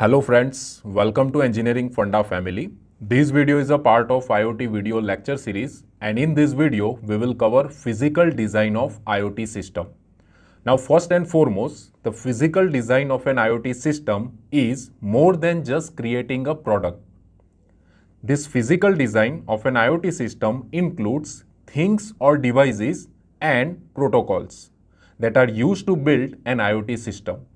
Hello friends, welcome to Engineering Funda family. This video is a part of IoT video lecture series and in this video we will cover physical design of IoT system. Now first and foremost, the physical design of an IoT system is more than just creating a product. This physical design of an IoT system includes things or devices and protocols that are used to build an IoT system.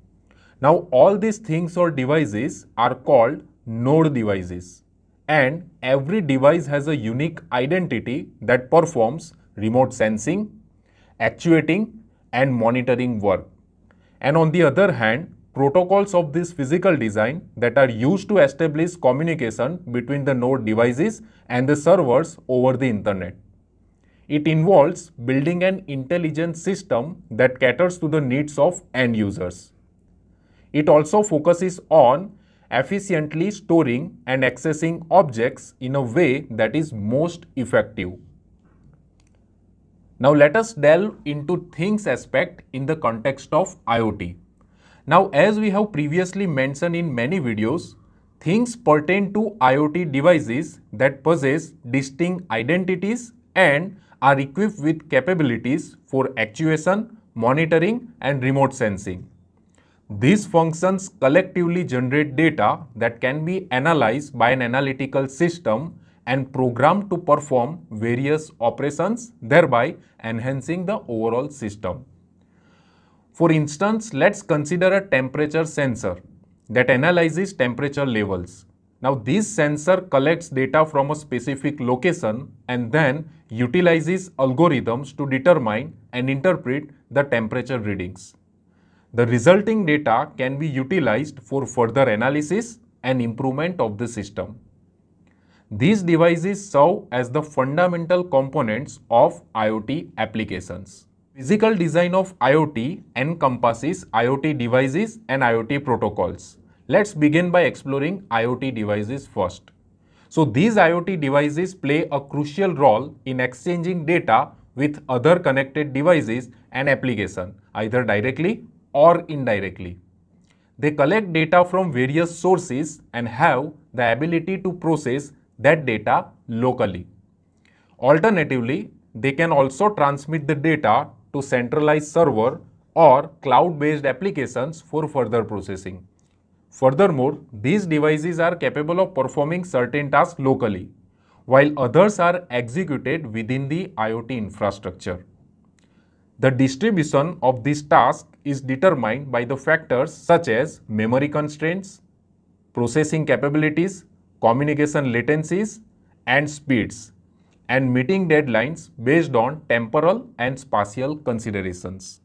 Now all these things or devices are called node devices and every device has a unique identity that performs remote sensing, actuating and monitoring work. And on the other hand, protocols of this physical design that are used to establish communication between the node devices and the servers over the internet. It involves building an intelligent system that caters to the needs of end users. It also focuses on efficiently storing and accessing objects in a way that is most effective. Now let us delve into things aspect in the context of IoT. Now as we have previously mentioned in many videos, things pertain to IoT devices that possess distinct identities and are equipped with capabilities for actuation, monitoring and remote sensing. These functions collectively generate data that can be analyzed by an analytical system and programmed to perform various operations, thereby enhancing the overall system. For instance, let's consider a temperature sensor that analyzes temperature levels. Now, this sensor collects data from a specific location and then utilizes algorithms to determine and interpret the temperature readings. The resulting data can be utilized for further analysis and improvement of the system. These devices serve as the fundamental components of IoT applications. Physical design of IoT encompasses IoT devices and IoT protocols. Let's begin by exploring IoT devices first. So these IoT devices play a crucial role in exchanging data with other connected devices and application, either directly or indirectly. They collect data from various sources and have the ability to process that data locally. Alternatively, they can also transmit the data to centralized server or cloud-based applications for further processing. Furthermore, these devices are capable of performing certain tasks locally, while others are executed within the IoT infrastructure. The distribution of this task is determined by the factors such as memory constraints, processing capabilities, communication latencies, and speeds, and meeting deadlines based on temporal and spatial considerations.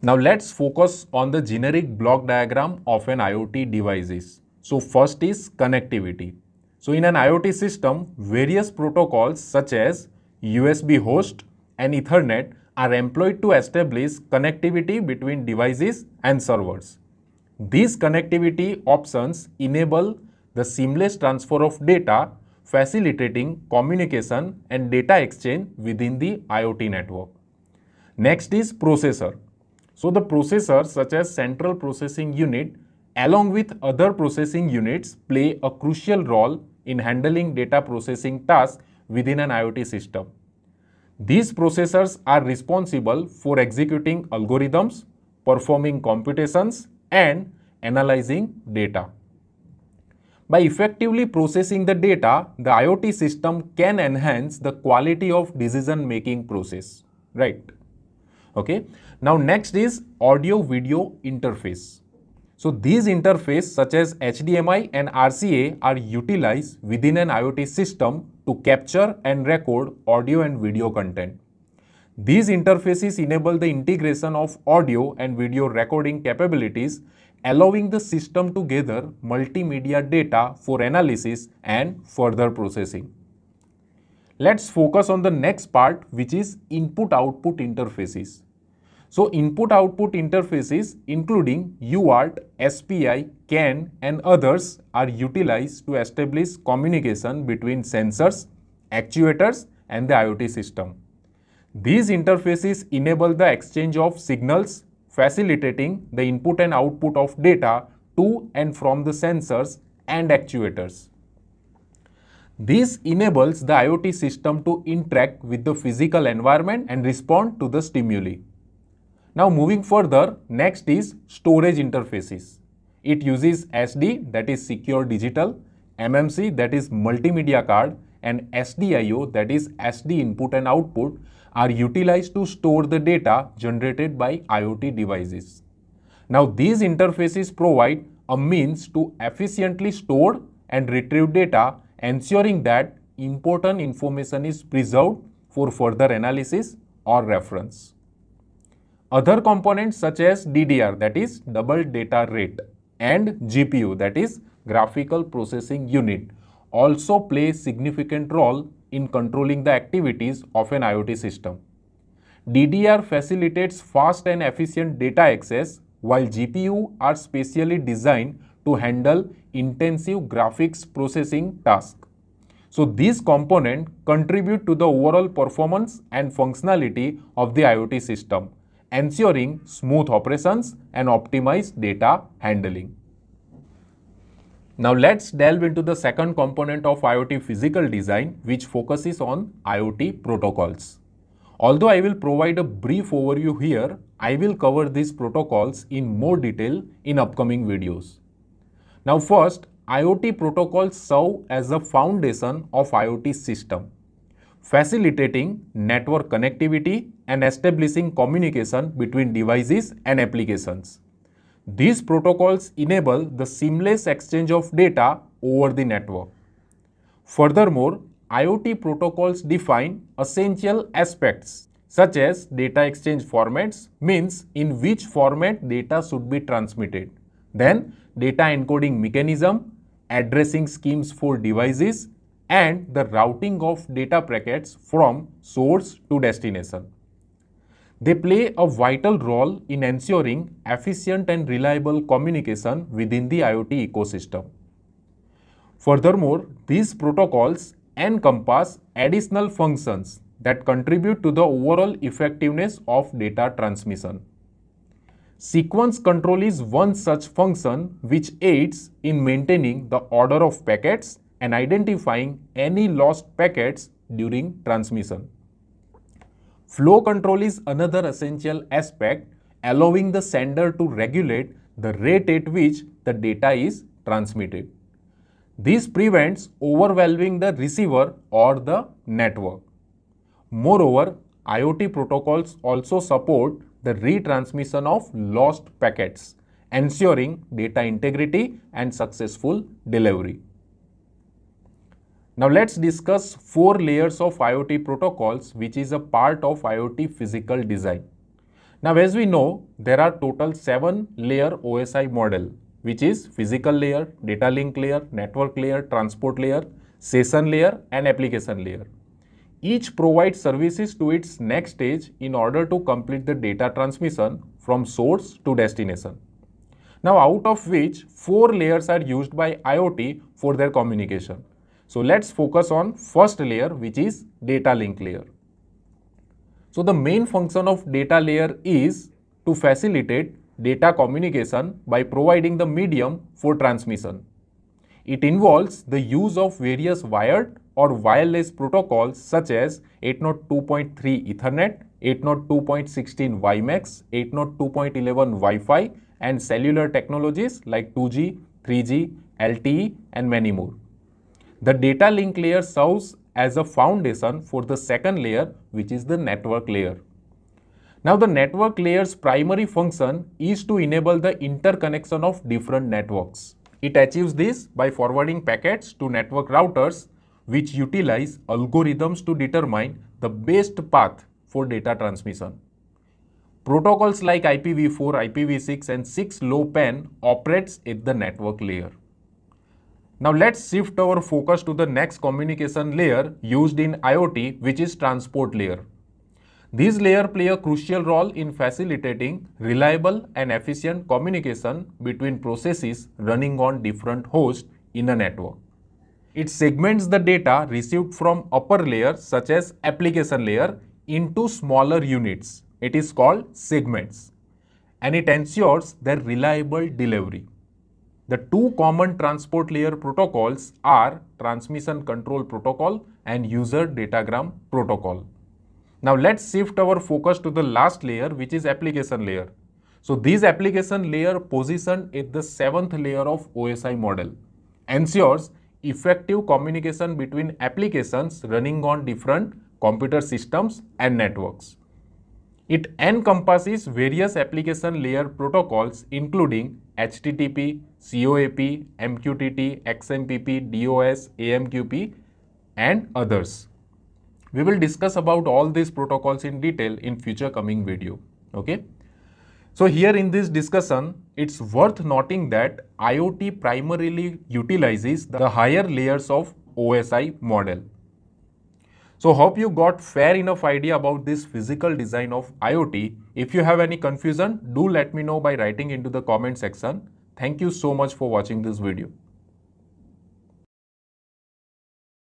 Now let's focus on the generic block diagram of an IoT devices. So first is connectivity. So in an IoT system, various protocols such as USB host and Ethernet are employed to establish connectivity between devices and servers. These connectivity options enable the seamless transfer of data, facilitating communication and data exchange within the IoT network. Next is processor. So the processor such as central processing unit along with other processing units play a crucial role in handling data processing tasks within an IoT system. These processors are responsible for executing algorithms, performing computations and analyzing data. By effectively processing the data, the IoT system can enhance the quality of decision making process, right? Okay. Now next is audio video interface. So these interfaces such as HDMI and RCA are utilized within an IoT system to capture and record audio and video content. These interfaces enable the integration of audio and video recording capabilities, allowing the system to gather multimedia data for analysis and further processing. Let's focus on the next part which is input-output interfaces. So input output interfaces including UART, SPI, CAN and others are utilized to establish communication between sensors, actuators and the IoT system. These interfaces enable the exchange of signals facilitating the input and output of data to and from the sensors and actuators. This enables the IoT system to interact with the physical environment and respond to the stimuli. Now moving further, next is storage interfaces. It uses SD that is secure digital, MMC that is multimedia card and SDIO that is SD input and output are utilized to store the data generated by IoT devices. Now these interfaces provide a means to efficiently store and retrieve data ensuring that important information is preserved for further analysis or reference. Other components such as DDR that is double data rate and GPU that is graphical processing unit also play significant role in controlling the activities of an IoT system. DDR facilitates fast and efficient data access while GPU are specially designed to handle intensive graphics processing tasks. So these components contribute to the overall performance and functionality of the IoT system ensuring smooth operations and optimized data handling. Now let's delve into the second component of IoT physical design which focuses on IoT protocols. Although I will provide a brief overview here, I will cover these protocols in more detail in upcoming videos. Now first, IoT protocols serve as the foundation of IoT system facilitating network connectivity and establishing communication between devices and applications. These protocols enable the seamless exchange of data over the network. Furthermore, IoT protocols define essential aspects such as data exchange formats means in which format data should be transmitted. Then data encoding mechanism, addressing schemes for devices and the routing of data packets from source to destination. They play a vital role in ensuring efficient and reliable communication within the IoT ecosystem. Furthermore, these protocols encompass additional functions that contribute to the overall effectiveness of data transmission. Sequence control is one such function which aids in maintaining the order of packets and identifying any lost packets during transmission. Flow control is another essential aspect allowing the sender to regulate the rate at which the data is transmitted. This prevents overwhelming the receiver or the network. Moreover, IoT protocols also support the retransmission of lost packets, ensuring data integrity and successful delivery. Now let's discuss four layers of IoT protocols which is a part of IoT physical design. Now as we know, there are total seven layer OSI model which is physical layer, data link layer, network layer, transport layer, session layer and application layer. Each provides services to its next stage in order to complete the data transmission from source to destination. Now out of which four layers are used by IoT for their communication. So let's focus on first layer which is data link layer. So the main function of data layer is to facilitate data communication by providing the medium for transmission. It involves the use of various wired or wireless protocols such as 802.3 Ethernet, 802.16 WiMAX, 802.11 Wi-Fi and cellular technologies like 2G, 3G, LTE and many more. The data link layer serves as a foundation for the second layer, which is the network layer. Now, the network layer's primary function is to enable the interconnection of different networks. It achieves this by forwarding packets to network routers, which utilize algorithms to determine the best path for data transmission. Protocols like IPv4, IPv6 and 6 low PAN operates at the network layer. Now let's shift our focus to the next communication layer used in IoT which is transport layer. These layer play a crucial role in facilitating reliable and efficient communication between processes running on different hosts in a network. It segments the data received from upper layer such as application layer into smaller units. It is called segments and it ensures their reliable delivery. The two common transport layer protocols are transmission control protocol and user datagram protocol. Now let's shift our focus to the last layer which is application layer. So this application layer positioned at the seventh layer of OSI model ensures effective communication between applications running on different computer systems and networks. It encompasses various application layer protocols including HTTP, COAP, MQTT, XMPP, DOS, AMQP and others. We will discuss about all these protocols in detail in future coming video. Okay. So here in this discussion, it's worth noting that IoT primarily utilizes the higher layers of OSI model. So hope you got fair enough idea about this physical design of IoT. If you have any confusion, do let me know by writing into the comment section. Thank you so much for watching this video.